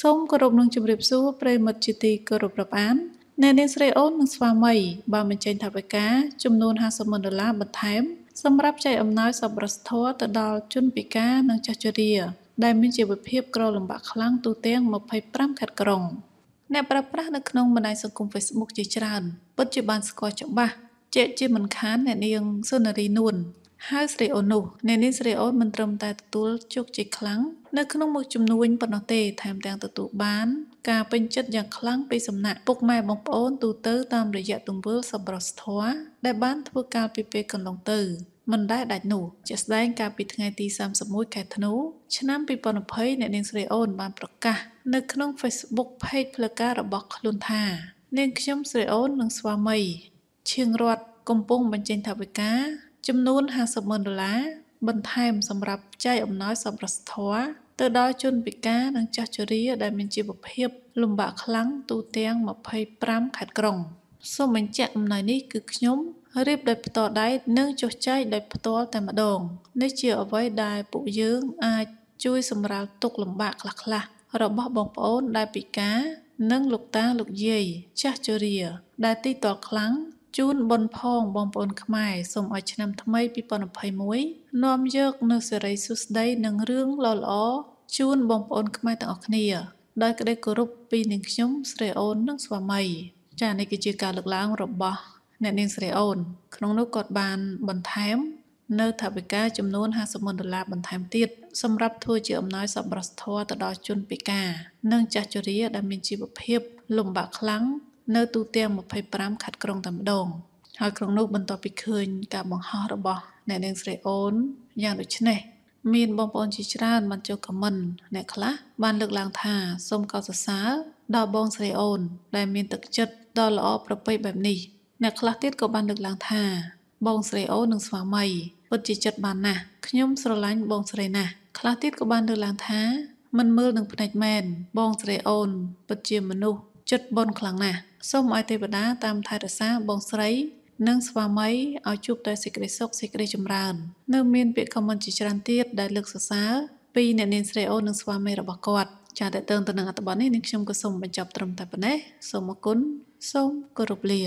សូមគោរពនឹងជម្រាបសួរប្រិមិត្តជាទីគោរពរាប់អានអ្នកនាងស្រីអូននិងស្វាមីបានបញ្ចេញថវិកាចំនួន50ម៉ឺនដុល្លារបន្ថែមសម្រាប់ចែកអំណោយសប្បុរសធម៌ទៅដល់ជនពិការនិងចាស់ជរាដែលមានជីវភាពក្រលំបាកខ្លាំងទូទាំង25ខេត្តក្រុងអ្នកប្រើប្រាស់នៅក្នុងបណ្ដាញសង្គម Facebook ជាច្រើនពិតជាបានស្គាល់ច្បាស់ជាជាមិនខានអ្នកនាងសុនារីនួនហើយស្រីអូននោះអ្នកនាងស្រីអូនមិនត្រឹមតែទទួលជោគជ័យខ្លាំងនៅក្នុងមុខជំនួញប៉ុណ្ណោះទេថែមទាំងទទួលបាន ការពេញចិត្តយ៉ាងខ្លាំងពីសំណាក់ពុកម៉ែបងប្អូនទូទៅតាមរយៈទង្វើសប្បុរសធម៌ដែលបានធ្វើកាលពីពេលកន្លងទៅមិនដែលដាច់នោះជាស្ដែងកាលពីថ្ងៃទី31ខែធ្នូឆ្នាំ2020អ្នកនាងស្រីអូន បានប្រកាសនៅក្នុង Facebook Page ផ្លូវការរបស់ខ្លួនថានាងខ្ញុំស្រីអូននិងស្វាមីឈៀងរតកំពុងបញ្ចេញថាវិការចំនួន50ម៉ឺនដុល្លារបន្ថែមសម្រាប់ចែកអំណោយសប្បុរសធម៌ទៅដល់ជនពិការនិងចាស់ជរា ដែលមានជីវភាពលំបាកខ្លាំងទូទាំង25ខេត្តក្រុងសូមបញ្ជាក់អំណោយនេះគឺខ្ញុំរៀបដោយផ្ទាល់ដៃនិងចុះចែកដោយផ្ទាល់តែម្ដងនេះជាអ្វីដែលពួកយើង អាចជួយសម្រាលទុក្ខលំបាកខ្លះៗរបស់បងប្អូនដែលពិការនិងលោកតាលោកយាយចាស់ជរា ដែលទីតលខ្លាំងជូនបុណ្យផងបងប្អូនខ្មែរសូមឲ្យឆ្នាំថ្មី2021នាំយកនូវសិរីសួស្តីនិងរឿងល្អៗជូនបងប្អូនខ្មែរទាំងអស់គ្នាដោយក្តីគោរពពីនាងខ្ញុំស្រីអូននិងស្វាមីចានេះគឺជាការលើកឡើងរបស់អ្នកនាងស្រីអូន ក្នុងនោះគាត់បានបន្ថែម នៅថវិកាចំនួន50,000ដុល្លារបន្ថែមទៀតសម្រាប់ធ្វើជាអំណោយ សប្បុរសធម៌ទៅដល់ជនពិការនិងចាស់ជរាដែលមានជីវភាពលំបាកខ្លាំងនៅទូទាំង25ខេត្តក្រុងតែម្ដងហើយក្រុងនោះបន្ទាប់ពីឃើញការបង្ហោះរបស់អ្នកនាងស្រីអូនយ៉ាងដូចនេះមានបងប្អូនជាច្រើនបានចុះខមមិនអ្នកខ្លះបានលើកឡើងថាសូមកោតសរសើរដល់បងស្រីអូន ដែលមានទឹកចិត្តដ៏ល្អប្រពៃបែបនេះអ្នកខ្លះទៀតក៏បានលើកឡើងថាបងស្រីអូននិងស្វាមីពិតជាចិត្តបានណាស់ខ្ញុំស្រឡាញ់បងស្រីណាស់ខ្លះទៀតក៏បានលើកឡើងថាមិនមើលនឹងភ្នែកមែនបងស្រីអូនពិតជាមនុស្សចិត្តបនខ្លាំងណាស់សូមឲ្យទេវតាតាមថែរក្សាបងស្រី និងស្វាមីឲ្យជួបតែសេចក្តីសុខសេចក្តីចម្រើន នៅ មានពាក្យខមមិនជាច្រើនទៀតដែលលើកសរសើរពីអ្នកនាងស្រីអូននិងស្វាមីរបស់គាត់ចាតើតើទៅនឹងអត្ថបទនេះនាងខ្ញុំក៏សូមបញ្ចប់ត្រឹមតែប៉ុណ្ណេះសូមអគុណសូមគោរពលា